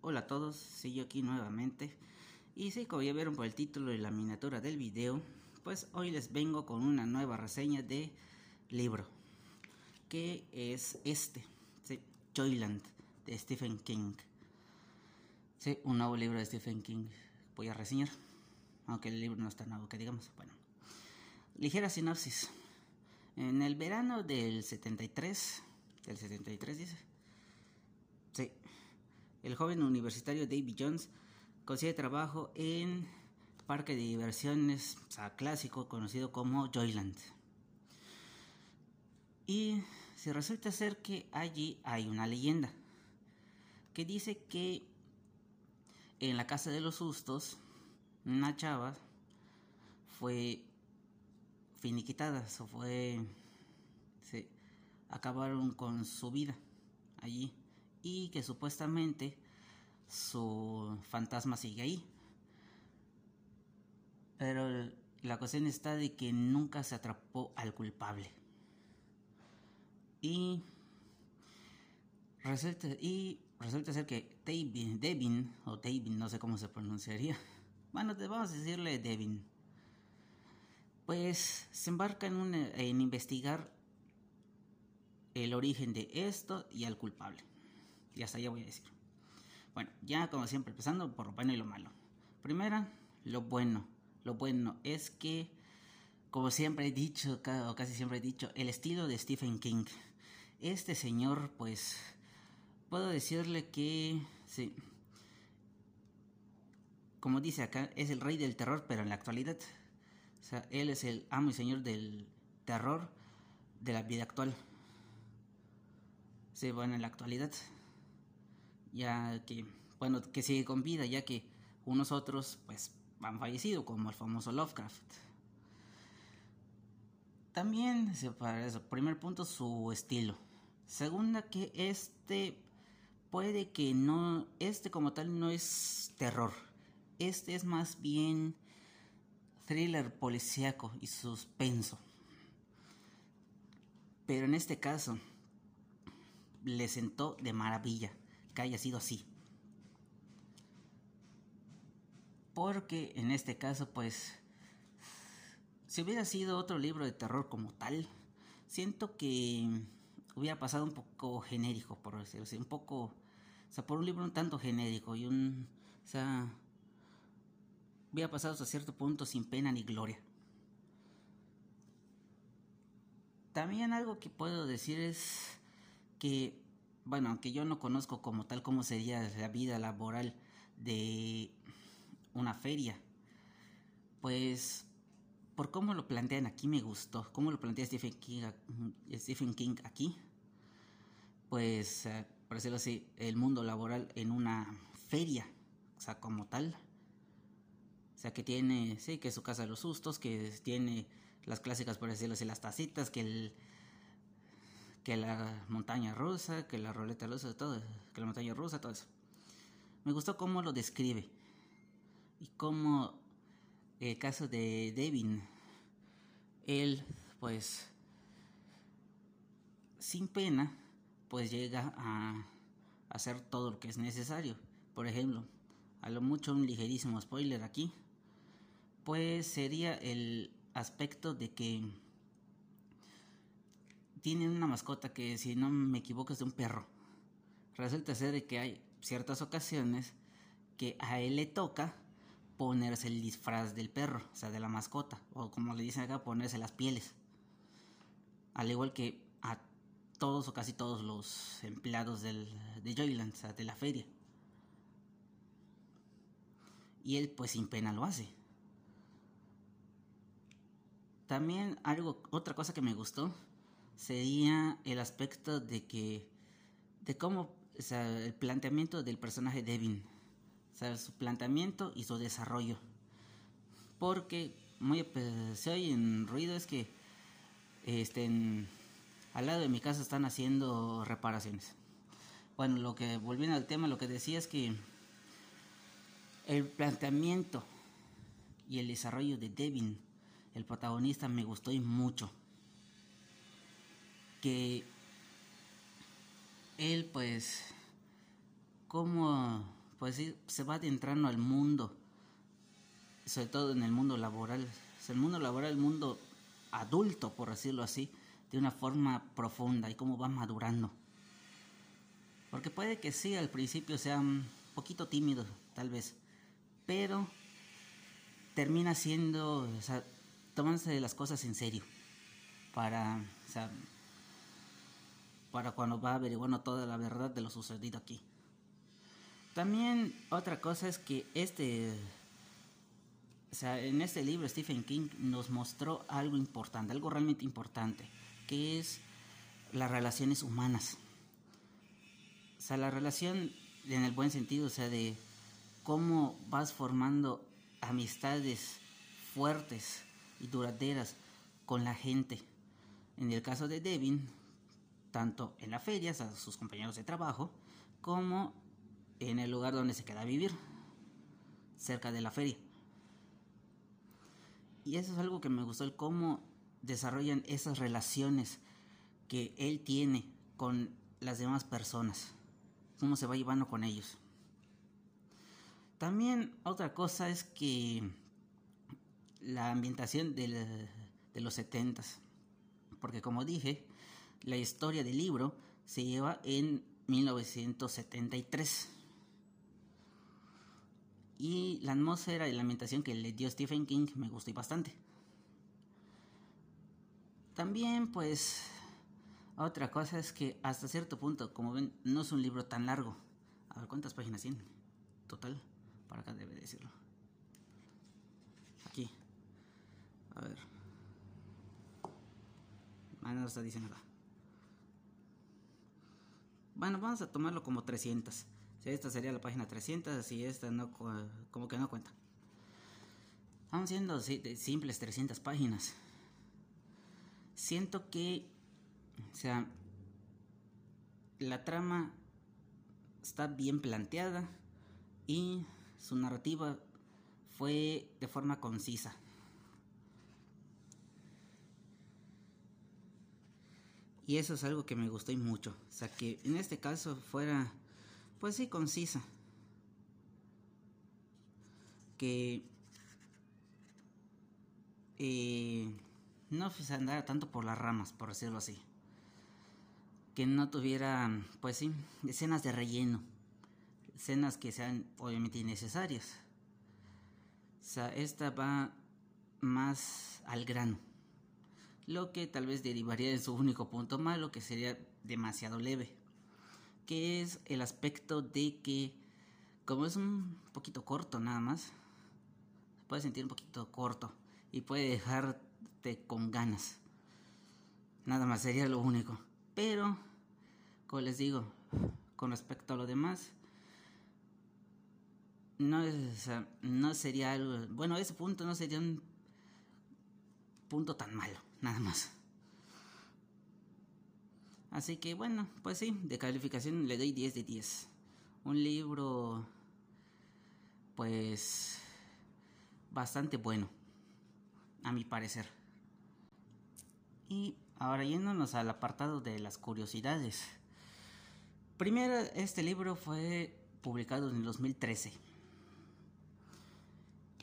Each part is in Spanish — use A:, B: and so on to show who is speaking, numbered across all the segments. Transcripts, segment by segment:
A: Hola a todos, soy aquí nuevamente y si como ya vieron por el título y la miniatura del video, pues hoy les vengo con una nueva reseña de libro que es este, Joyland de Stephen King. Sí, un nuevo libro de Stephen King voy a reseñar, aunque el libro no está nuevo, que digamos, bueno. Ligera sinopsis. En el verano del 73, del 73 dice. Sí, el joven universitario David Jones consigue trabajo en parque de diversiones clásico conocido como Joyland. Y se resulta ser que allí hay una leyenda que dice que en la casa de los sustos una chava fue finiquitada, o fue se acabaron con su vida allí y que supuestamente su fantasma sigue ahí. Pero la cuestión está de que nunca se atrapó al culpable. Y resulta, y resulta ser que Devin, o Devin, no sé cómo se pronunciaría. Bueno, te vamos a decirle Devin. Pues se embarca en investigar el origen de esto y al culpable. Y hasta allá voy a decir. Bueno, ya como siempre, empezando por lo bueno y lo malo. Primera, lo bueno. Lo bueno es que, como siempre he dicho, o casi siempre he dicho, el estilo de Stephen King. Este señor, pues, puedo decirle que, sí, como dice acá, es el rey del terror, pero en la actualidad. O sea, él es el amo y señor del terror de la vida actual. Sí, bueno, en la actualidad ya que, bueno, que sigue con vida, ya que unos otros, pues, han fallecido, como el famoso Lovecraft. También, para eso, primer punto, su estilo. Segunda, que este puede que no, este como tal no es terror. Este es más bien thriller policíaco y suspenso. Pero en este caso, le sentó de maravilla haya sido así. Porque en este caso, pues, si hubiera sido otro libro de terror como tal, siento que hubiera pasado un poco genérico, por decirlo un poco, o sea, por un libro un tanto genérico y un, o hubiera pasado hasta cierto punto sin pena ni gloria. También algo que puedo decir es que bueno, aunque yo no conozco como tal cómo sería la vida laboral de una feria, pues por cómo lo plantean aquí me gustó, cómo lo plantea Stephen King, aquí, pues eh, por decirlo así, el mundo laboral en una feria, o sea, como tal. O sea, que tiene, sí, que es su casa de los sustos, que tiene las clásicas, por decirlo así, las tacitas, que el, que la montaña rusa, que la ruleta rusa, todo que la montaña rusa, todo eso. Me gustó cómo lo describe y cómo el eh, caso de Devin, él pues sin pena pues llega a hacer todo lo que es necesario. Por ejemplo, a lo mucho un ligerísimo spoiler aquí, pues sería el aspecto de que tienen una mascota que, si no me equivoco, es de un perro. Resulta ser de que hay ciertas ocasiones que a él le toca ponerse el disfraz del perro, o sea, de la mascota, o como le dicen acá, ponerse las pieles. Al igual que a todos o casi todos los empleados de Joyland, o sea, de la feria. Y él pues sin pena lo hace. También algo, otra cosa que me gustó sería el aspecto de que, de cómo, el planteamiento del personaje Devin, o sea, su planteamiento y su desarrollo. Porque, muy, pues, se ruido, es que, estén al lado de mi casa están haciendo reparaciones. Bueno, lo que, volviendo al tema, lo que decía es que el planteamiento y el desarrollo de Devin, el protagonista, me gustó y mucho que él pues, como pues se va adentrando al mundo, sobre todo en el mundo laboral, el mundo laboral, el mundo adulto, por decirlo así, de una forma profunda y cómo va madurando. Porque puede que sí, al principio sea un poquito tímido, tal vez, pero termina siendo, o sea, tomándose las cosas en serio para, o sea, para cuando va a averiguando toda la verdad de lo sucedido aquí. También otra cosa es que este, o sea, en este libro Stephen King nos mostró algo importante, algo realmente importante, que es las relaciones humanas. O sea, la relación en el buen sentido, o sea, de cómo vas formando amistades fuertes y duraderas con la gente. En el caso de Devin, tanto en las ferias a sus compañeros de trabajo como en el lugar donde se queda a vivir, cerca de la feria. Y eso es algo que me gustó, el cómo desarrollan esas relaciones que él tiene con las demás personas, cómo se va llevando con ellos. También otra cosa es que la ambientación de los setentas, porque como dije, la historia del libro se lleva en 1973. Y la atmósfera y la ambientación que le dio Stephen King me gustó bastante. También pues otra cosa es que hasta cierto punto, como ven, no es un libro tan largo. A ver cuántas páginas tiene. Total, para acá debe decirlo. Aquí. A ver. Ah, no está diciendo nada. Bueno, vamos a tomarlo como 300. esta sería la página 300, así esta no, como que no cuenta. vamos siendo simples 300 páginas. Siento que, o sea, la trama está bien planteada y su narrativa fue de forma concisa. Y eso es algo que me gustó y mucho. O sea, que en este caso fuera, pues sí, concisa. Que eh, no se andara tanto por las ramas, por decirlo así. Que no tuviera, pues sí, escenas de relleno. Escenas que sean obviamente innecesarias. O sea, esta va más al grano lo que tal vez derivaría de su único punto malo, que sería demasiado leve, que es el aspecto de que, como es un poquito corto nada más, se puede sentir un poquito corto y puede dejarte con ganas. Nada más sería lo único. Pero, como les digo, con respecto a lo demás, no, no sería algo, bueno, ese punto no sería un punto tan malo, nada más. Así que bueno, pues sí, de calificación le doy 10 de 10. Un libro, pues, bastante bueno, a mi parecer. Y ahora yéndonos al apartado de las curiosidades. Primero, este libro fue publicado en el 2013.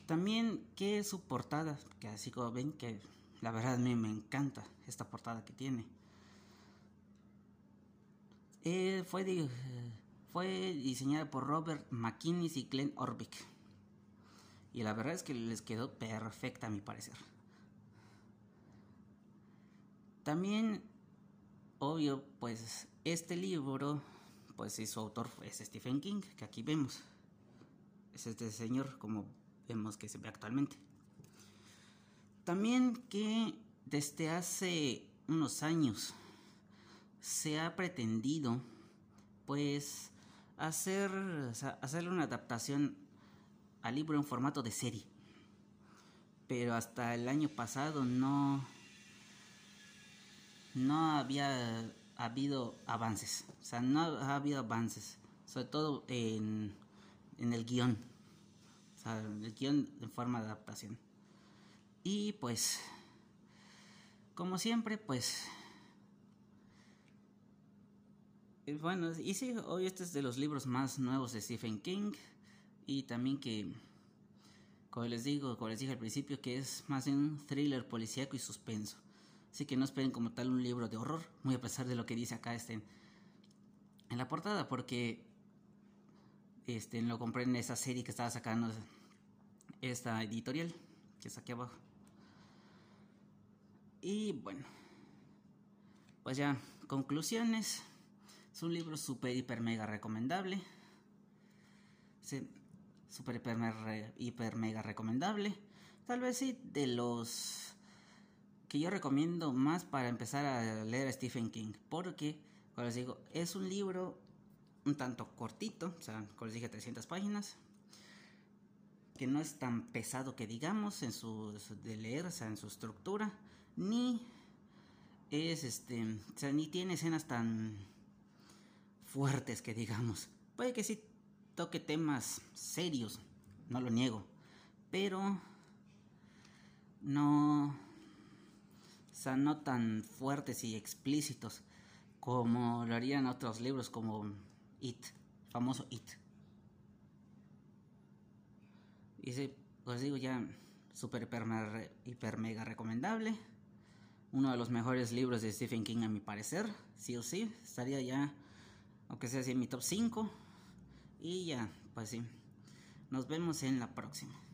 A: También que su portada, que así como ven que la verdad a mí me encanta esta portada que tiene. Eh, fue, diseñada por Robert McKinnis y Glenn Orbick. Y la verdad es que les quedó perfecta a mi parecer. También, obvio, pues este libro, pues su autor es Stephen King, que aquí vemos. Es este señor como vemos que se ve actualmente. También que desde hace unos años se ha pretendido pues hacer, una adaptación al libro en formato de serie. Pero hasta el año pasado no, no había habido avances. O sea, no ha habido avances. Sobre todo en, en el guión. el guión en forma de adaptación. Y pues, como siempre, pues... Bueno, y sí, hoy este es de los libros más nuevos de Stephen King. Y también que, como les digo, como les dije al principio, que es más en un thriller policíaco y suspenso. Así que no esperen como tal un libro de horror, muy a pesar de lo que dice acá este, en la portada, porque este, lo compré en esa serie que estaba sacando esta editorial, que está aquí abajo. Y bueno, pues ya, conclusiones. Es un libro super, hiper, mega recomendable. Sí, super, hiper, mega, recomendable. Tal vez sí, de los que yo recomiendo más para empezar a leer a Stephen King. Porque, como les digo, es un libro un tanto cortito, o sea, como les dije, 300 páginas que no es tan pesado que digamos en su, de leer, o sea, en su estructura, ni es este, ni tiene escenas tan fuertes que digamos. Puede que sí toque temas serios, no lo niego, pero no, no tan fuertes y explícitos como lo harían otros libros como It, famoso It. Y sí, os pues digo ya, súper hiper, hiper mega recomendable. Uno de los mejores libros de Stephen King a mi parecer, sí o sí. Estaría ya, aunque sea así, en mi top 5. Y ya, pues sí. Nos vemos en la próxima.